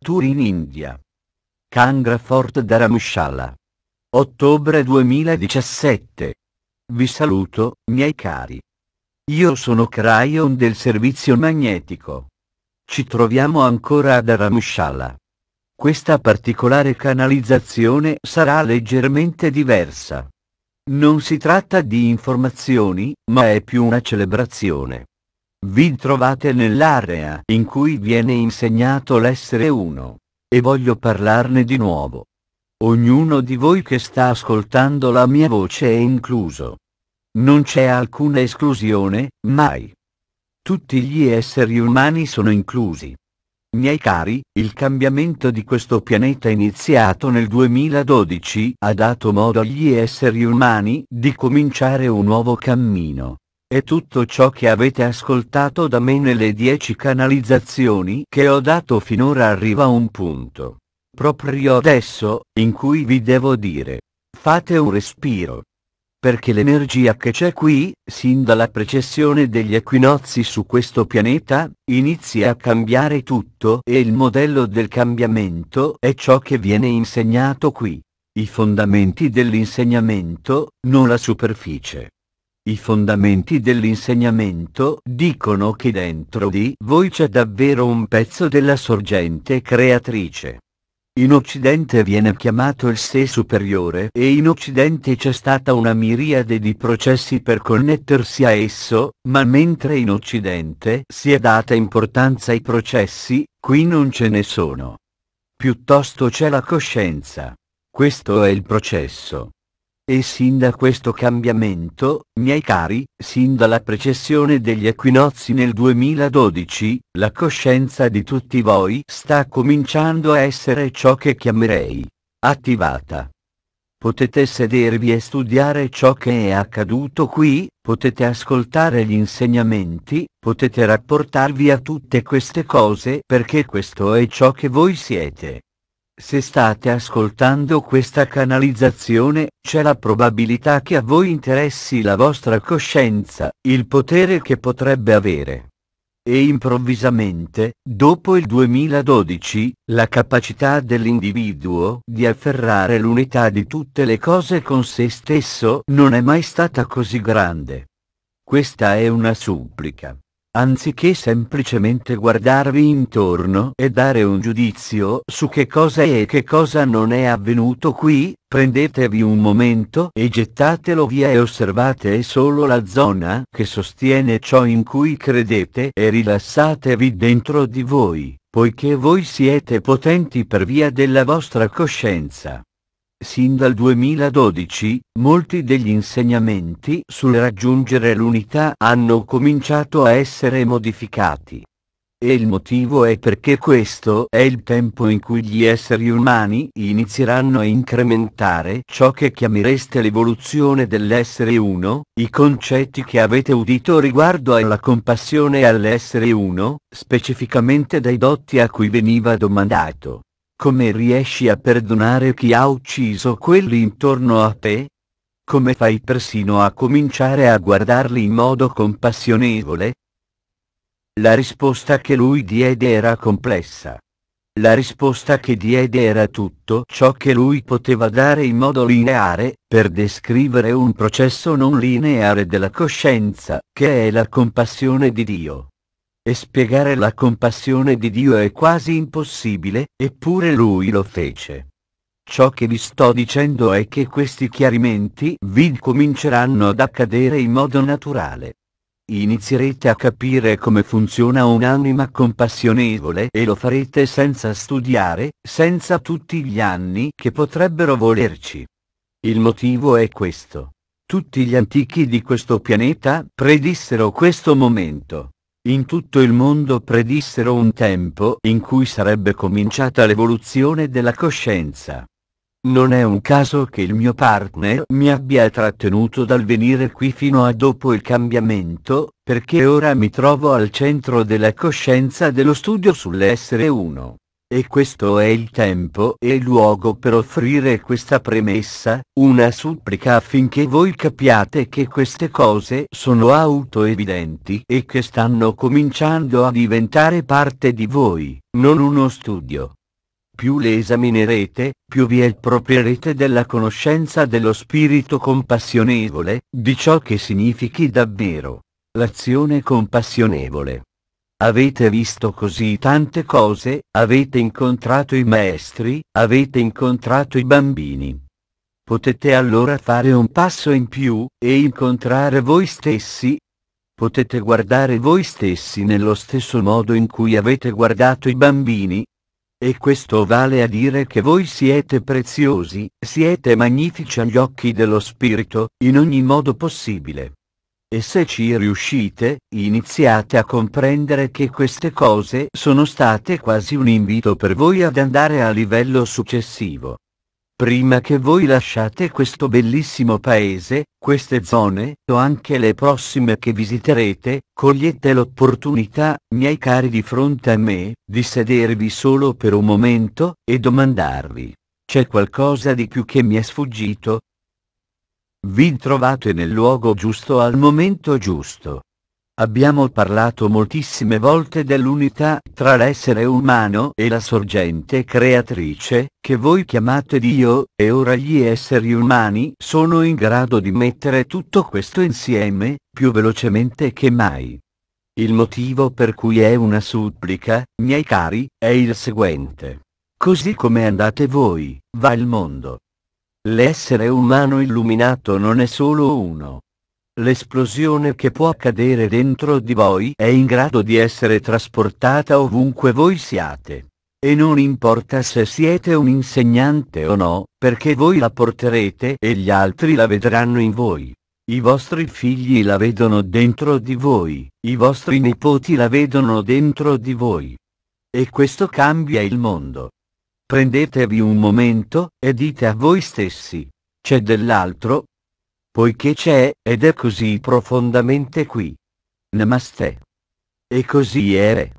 Tour in India. Kangra Fort Dharamshala. Ottobre 2017. Vi saluto, miei cari. Io sono Crayon del servizio magnetico. Ci troviamo ancora ad Dharamshala. Questa particolare canalizzazione sarà leggermente diversa. Non si tratta di informazioni, ma è più una celebrazione. Vi trovate nell'area in cui viene insegnato l'essere uno. E voglio parlarne di nuovo. Ognuno di voi che sta ascoltando la mia voce è incluso. Non c'è alcuna esclusione, mai. Tutti gli esseri umani sono inclusi. Miei cari, il cambiamento di questo pianeta iniziato nel 2012 ha dato modo agli esseri umani di cominciare un nuovo cammino è tutto ciò che avete ascoltato da me nelle dieci canalizzazioni che ho dato finora arriva a un punto. Proprio adesso, in cui vi devo dire. Fate un respiro. Perché l'energia che c'è qui, sin dalla precessione degli equinozi su questo pianeta, inizia a cambiare tutto e il modello del cambiamento è ciò che viene insegnato qui. I fondamenti dell'insegnamento, non la superficie. I fondamenti dell'insegnamento dicono che dentro di voi c'è davvero un pezzo della sorgente creatrice. In Occidente viene chiamato il sé superiore e in Occidente c'è stata una miriade di processi per connettersi a esso, ma mentre in Occidente si è data importanza ai processi, qui non ce ne sono. Piuttosto c'è la coscienza. Questo è il processo. E sin da questo cambiamento, miei cari, sin dalla precessione degli equinozi nel 2012, la coscienza di tutti voi sta cominciando a essere ciò che chiamerei attivata. Potete sedervi e studiare ciò che è accaduto qui, potete ascoltare gli insegnamenti, potete rapportarvi a tutte queste cose perché questo è ciò che voi siete. Se state ascoltando questa canalizzazione, c'è la probabilità che a voi interessi la vostra coscienza, il potere che potrebbe avere. E improvvisamente, dopo il 2012, la capacità dell'individuo di afferrare l'unità di tutte le cose con se stesso non è mai stata così grande. Questa è una supplica anziché semplicemente guardarvi intorno e dare un giudizio su che cosa è e che cosa non è avvenuto qui, prendetevi un momento e gettatelo via e osservate solo la zona che sostiene ciò in cui credete e rilassatevi dentro di voi, poiché voi siete potenti per via della vostra coscienza. Sin dal 2012, molti degli insegnamenti sul raggiungere l'unità hanno cominciato a essere modificati. E il motivo è perché questo è il tempo in cui gli esseri umani inizieranno a incrementare ciò che chiamereste l'evoluzione dell'essere uno, i concetti che avete udito riguardo alla compassione e all'essere uno, specificamente dai dotti a cui veniva domandato. Come riesci a perdonare chi ha ucciso quelli intorno a te? Come fai persino a cominciare a guardarli in modo compassionevole? La risposta che lui diede era complessa. La risposta che diede era tutto ciò che lui poteva dare in modo lineare, per descrivere un processo non lineare della coscienza, che è la compassione di Dio e spiegare la compassione di Dio è quasi impossibile, eppure lui lo fece. Ciò che vi sto dicendo è che questi chiarimenti vi cominceranno ad accadere in modo naturale. Inizierete a capire come funziona un'anima compassionevole e lo farete senza studiare, senza tutti gli anni che potrebbero volerci. Il motivo è questo. Tutti gli antichi di questo pianeta predissero questo momento in tutto il mondo predissero un tempo in cui sarebbe cominciata l'evoluzione della coscienza. Non è un caso che il mio partner mi abbia trattenuto dal venire qui fino a dopo il cambiamento, perché ora mi trovo al centro della coscienza dello studio sull'essere uno. E questo è il tempo e il luogo per offrire questa premessa, una supplica affinché voi capiate che queste cose sono autoevidenti e che stanno cominciando a diventare parte di voi, non uno studio. Più le esaminerete, più vi approprierete della conoscenza dello spirito compassionevole, di ciò che significhi davvero. L'azione compassionevole Avete visto così tante cose, avete incontrato i maestri, avete incontrato i bambini. Potete allora fare un passo in più, e incontrare voi stessi. Potete guardare voi stessi nello stesso modo in cui avete guardato i bambini. E questo vale a dire che voi siete preziosi, siete magnifici agli occhi dello Spirito, in ogni modo possibile. E se ci riuscite, iniziate a comprendere che queste cose sono state quasi un invito per voi ad andare a livello successivo. Prima che voi lasciate questo bellissimo paese, queste zone, o anche le prossime che visiterete, cogliete l'opportunità, miei cari di fronte a me, di sedervi solo per un momento, e domandarvi. C'è qualcosa di più che mi è sfuggito? Vi trovate nel luogo giusto al momento giusto. Abbiamo parlato moltissime volte dell'unità tra l'essere umano e la sorgente creatrice, che voi chiamate Dio, e ora gli esseri umani sono in grado di mettere tutto questo insieme, più velocemente che mai. Il motivo per cui è una supplica, miei cari, è il seguente. Così come andate voi, va il mondo. L'essere umano illuminato non è solo uno. L'esplosione che può accadere dentro di voi è in grado di essere trasportata ovunque voi siate. E non importa se siete un insegnante o no, perché voi la porterete e gli altri la vedranno in voi. I vostri figli la vedono dentro di voi, i vostri nipoti la vedono dentro di voi. E questo cambia il mondo. Prendetevi un momento e dite a voi stessi, c'è dell'altro? Poiché c'è ed è così profondamente qui. Namaste. E così è.